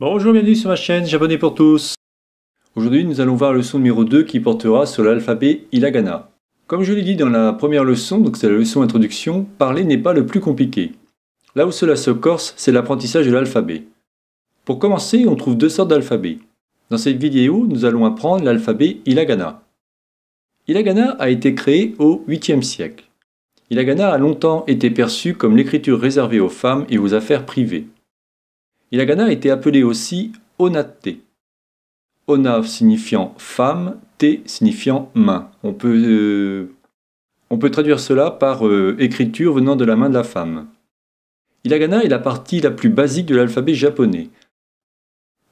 Bonjour, bienvenue sur ma chaîne, j'abonnez pour tous. Aujourd'hui, nous allons voir leçon numéro 2 qui portera sur l'alphabet hiragana. Comme je l'ai dit dans la première leçon, donc c'est la leçon introduction, parler n'est pas le plus compliqué. Là où cela se corse, c'est l'apprentissage de l'alphabet. Pour commencer, on trouve deux sortes d'alphabets. Dans cette vidéo, nous allons apprendre l'alphabet hiragana. Hiragana a été créé au 8e siècle. Hiragana a longtemps été perçu comme l'écriture réservée aux femmes et aux affaires privées. Ilagana était appelé aussi Onate. Ona signifiant femme, te signifiant main. On peut, euh, on peut traduire cela par euh, écriture venant de la main de la femme. Ilagana est la partie la plus basique de l'alphabet japonais.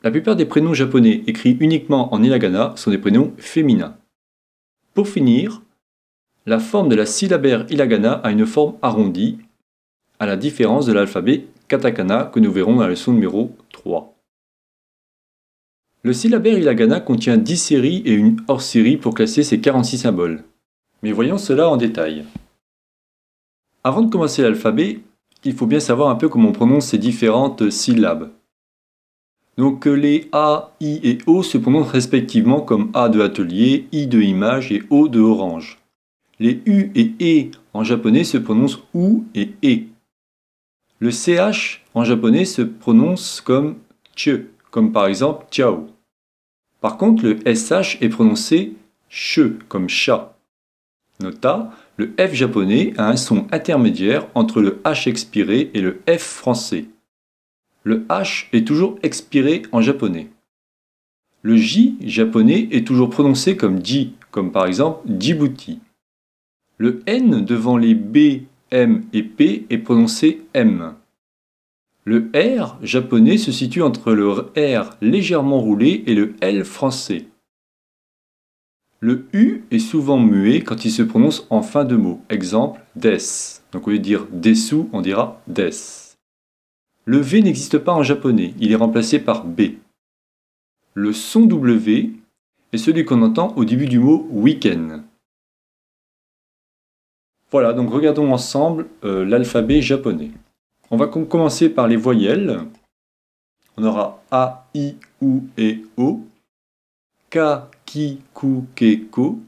La plupart des prénoms japonais écrits uniquement en Ilagana sont des prénoms féminins. Pour finir, la forme de la syllabaire Ilagana a une forme arrondie, à la différence de l'alphabet katakana que nous verrons dans la leçon numéro 3. Le syllabaire hiragana contient 10 séries et une hors-série pour classer ses 46 symboles. Mais voyons cela en détail. Avant de commencer l'alphabet, il faut bien savoir un peu comment on prononce ces différentes syllabes. Donc les A, I et O se prononcent respectivement comme A de atelier, I de image et O de orange. Les U et E en japonais se prononcent U et E. Le CH en japonais se prononce comme tch », comme par exemple tchao ». Par contre, le SH est prononcé che, comme chat. Nota, le F japonais a un son intermédiaire entre le H expiré et le F français. Le H est toujours expiré en japonais. Le J japonais est toujours prononcé comme J comme par exemple Djibouti. Le N devant les B M et P est prononcé M. Le R japonais se situe entre le R légèrement roulé et le L français. Le U est souvent muet quand il se prononce en fin de mot. Exemple, des. Donc au lieu de dire dessous, on dira des. Le V n'existe pas en japonais, il est remplacé par B. Le son W est celui qu'on entend au début du mot week-end. Voilà, donc regardons ensemble euh, l'alphabet japonais. On va commencer par les voyelles. On aura A, I, U e, O. Ka, Ki, Ku, Ke, Ko.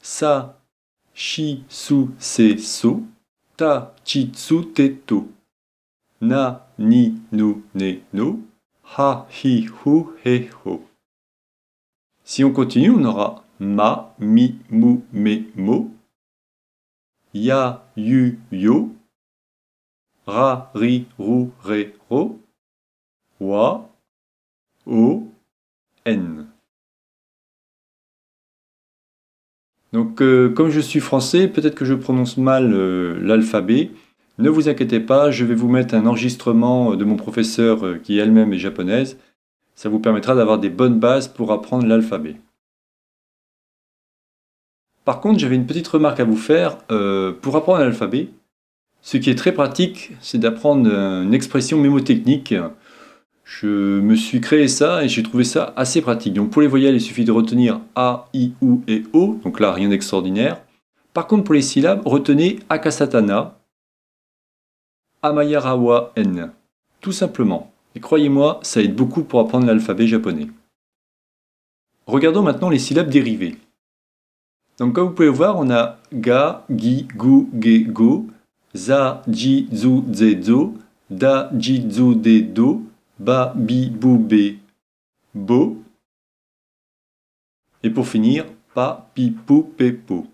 Sa, Shi, Su, Se, So. Ta, Chi, Tsu, Te, To. Na, Ni, Nu, Ne, No. Ha, Hi, Hu, He, Ho. Si on continue, on aura Ma, Mi, Mu, Me, Mo ya, yu, yo, ra, ri, ru, re, ro, wa, o, n. Donc, euh, comme je suis français, peut-être que je prononce mal euh, l'alphabet. Ne vous inquiétez pas, je vais vous mettre un enregistrement euh, de mon professeur qui elle-même est japonaise. Ça vous permettra d'avoir des bonnes bases pour apprendre l'alphabet. Par contre, j'avais une petite remarque à vous faire. Euh, pour apprendre l'alphabet, ce qui est très pratique, c'est d'apprendre euh, une expression mémotechnique. Je me suis créé ça et j'ai trouvé ça assez pratique. Donc pour les voyelles, il suffit de retenir A, I, U et O. Donc là, rien d'extraordinaire. Par contre, pour les syllabes, retenez Akasatana, Amayarawa N. Tout simplement. Et croyez-moi, ça aide beaucoup pour apprendre l'alphabet japonais. Regardons maintenant les syllabes dérivées. Donc comme vous pouvez voir, on a ga, gi, gu, ge, go, za, ji, zu, ze, zo, da, ji, zu, de, do, ba, bi, bu, be, bo. Et pour finir, pa, pi, pou, pe, po.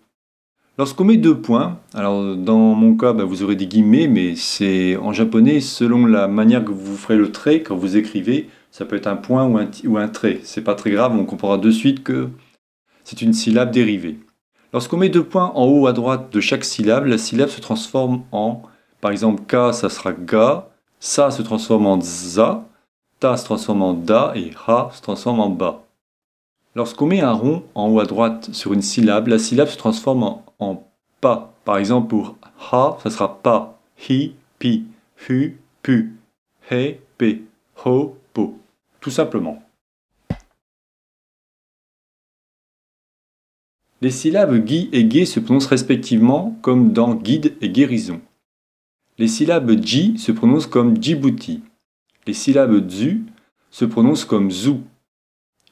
Lorsqu'on met deux points, alors dans mon cas, ben, vous aurez des guillemets, mais c'est en japonais, selon la manière que vous ferez le trait, quand vous écrivez, ça peut être un point ou un trait. C'est pas très grave, on comprendra de suite que c'est une syllabe dérivée. Lorsqu'on met deux points en haut à droite de chaque syllabe, la syllabe se transforme en, par exemple, ka, ça sera ga, sa se transforme en za, ta se transforme en da et ha se transforme en ba. Lorsqu'on met un rond en haut à droite sur une syllabe, la syllabe se transforme en, pa. Par exemple, pour ha, ça sera pa, hi, pi, hu, pu, he, pe, ho, po. Tout simplement. Les syllabes gui et gué se prononcent respectivement comme dans guide et guérison. Les syllabes ji se prononcent comme Djibouti. Les syllabes zu se prononcent comme zou.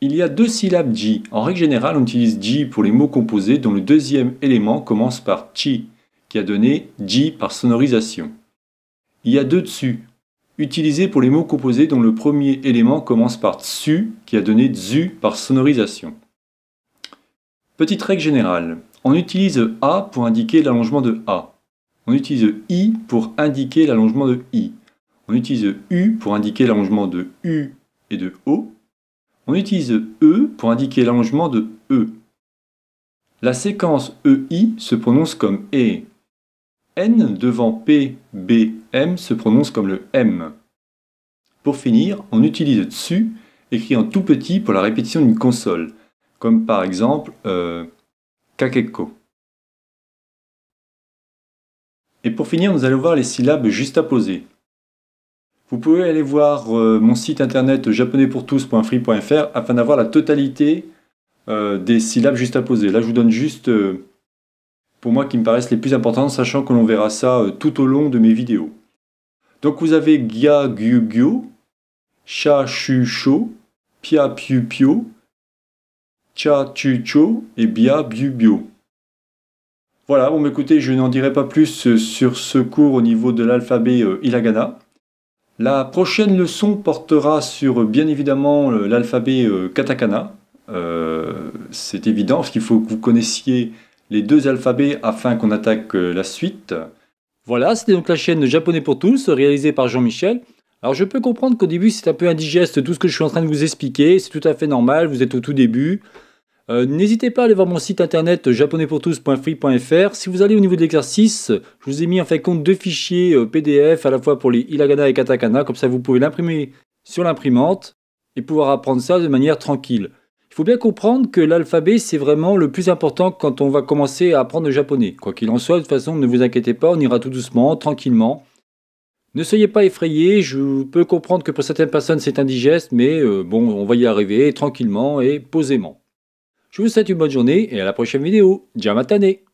Il y a deux syllabes ji. En règle générale, on utilise ji pour les mots composés dont le deuxième élément commence par chi, qui a donné ji par sonorisation. Il y a deux tsu, utilisés pour les mots composés dont le premier élément commence par tsu, qui a donné zu par sonorisation. Petite règle générale, on utilise A pour indiquer l'allongement de A. On utilise I pour indiquer l'allongement de I. On utilise U pour indiquer l'allongement de U et de O. On utilise E pour indiquer l'allongement de E. La séquence EI se prononce comme E. N devant P, B, M se prononce comme le M. Pour finir, on utilise dessus, écrit en tout petit pour la répétition d'une console comme par exemple euh, kakeko. Et pour finir, nous allons voir les syllabes juxtaposées. Vous pouvez aller voir euh, mon site internet japonaispourtous.free.fr afin d'avoir la totalité euh, des syllabes juxtaposées. Là, je vous donne juste, pour moi, qui me paraissent les plus importantes, sachant que l'on verra ça tout au long de mes vidéos. Donc vous avez gya gyu gyo, cha-chu-cho, pia piu pio, cha Chu Cho et Bia Biu Bio. Voilà, bon bah, écoutez, je n'en dirai pas plus euh, sur ce cours au niveau de l'alphabet ilagana. Euh, hiragana. La prochaine leçon portera sur euh, bien évidemment l'alphabet katakana. C'est évident parce qu'il faut que vous connaissiez les deux alphabets afin qu'on attaque la suite. Voilà, c'était donc la chaîne Japonais pour tous, réalisée par Jean-Michel. Alors je peux comprendre qu'au début c'est un peu indigeste tout ce que je suis en train de vous expliquer, c'est tout à fait normal, vous êtes au tout début. Euh, n'hésitez pas à aller voir mon site internet euh, japonaispourtous.free.fr. Si vous allez au niveau de l'exercice, euh, je vous ai mis en fait compte deux fichiers PDF à la fois pour les hiragana et katakana, comme ça vous pouvez l'imprimer sur l'imprimante et pouvoir apprendre ça de manière tranquille. Il faut bien comprendre que l'alphabet c'est vraiment le plus important quand on va commencer à apprendre le japonais. Quoi qu'il en soit, de toute façon, ne vous inquiétez pas, on ira tout doucement, tranquillement. Ne soyez pas effrayés, je peux comprendre que pour certaines personnes c'est indigeste, mais bon, on va y arriver tranquillement et posément. Je vous souhaite une bonne journée et à la prochaine vidéo. Djamatane